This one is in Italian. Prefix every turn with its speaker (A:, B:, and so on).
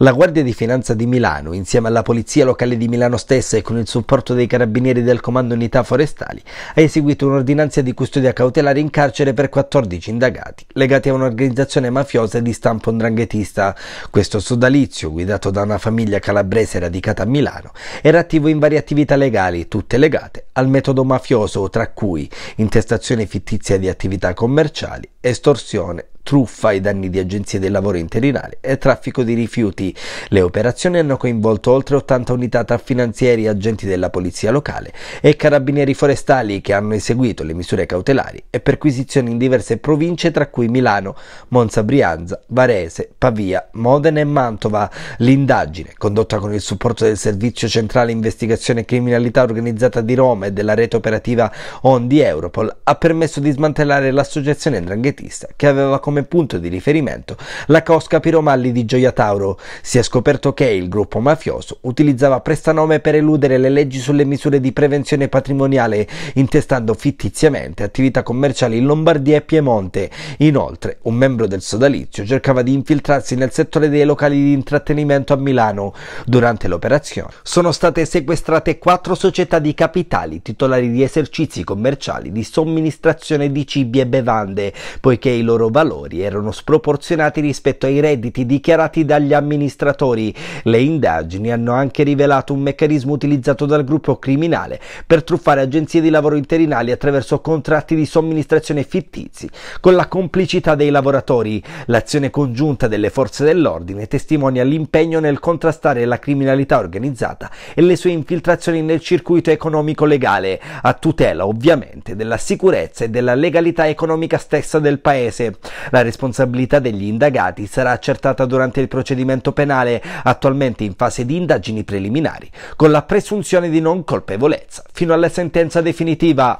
A: La Guardia di Finanza di Milano, insieme alla Polizia Locale di Milano stessa e con il supporto dei carabinieri del Comando Unità Forestali, ha eseguito un'ordinanza di custodia cautelare in carcere per 14 indagati, legati a un'organizzazione mafiosa di stampo ndranghetista. Questo sodalizio, guidato da una famiglia calabrese radicata a Milano, era attivo in varie attività legali, tutte legate al metodo mafioso, tra cui intestazione fittizia di attività commerciali, estorsione, truffa ai danni di agenzie del lavoro interinale e traffico di rifiuti. Le operazioni hanno coinvolto oltre 80 unità tra finanzieri, agenti della polizia locale e carabinieri forestali che hanno eseguito le misure cautelari e perquisizioni in diverse province tra cui Milano, Monza Brianza, Varese, Pavia, Modena e Mantova. L'indagine, condotta con il supporto del Servizio Centrale Investigazione e Criminalità Organizzata di Roma e della rete operativa ON di Europol, ha permesso di smantellare l'associazione andranghetista che aveva come come punto di riferimento la cosca Piromalli di Gioia Tauro. Si è scoperto che il gruppo mafioso utilizzava prestanome per eludere le leggi sulle misure di prevenzione patrimoniale, intestando fittiziamente attività commerciali in Lombardia e Piemonte. Inoltre, un membro del sodalizio cercava di infiltrarsi nel settore dei locali di intrattenimento a Milano. Durante l'operazione sono state sequestrate quattro società di capitali titolari di esercizi commerciali di somministrazione di cibi e bevande, poiché i loro valori lavoratori erano sproporzionati rispetto ai redditi dichiarati dagli amministratori. Le indagini hanno anche rivelato un meccanismo utilizzato dal gruppo criminale per truffare agenzie di lavoro interinali attraverso contratti di somministrazione fittizi, con la complicità dei lavoratori. L'azione congiunta delle forze dell'ordine testimonia l'impegno nel contrastare la criminalità organizzata e le sue infiltrazioni nel circuito economico legale, a tutela ovviamente della sicurezza e della legalità economica stessa del paese. La responsabilità degli indagati sarà accertata durante il procedimento penale, attualmente in fase di indagini preliminari, con la presunzione di non colpevolezza, fino alla sentenza definitiva.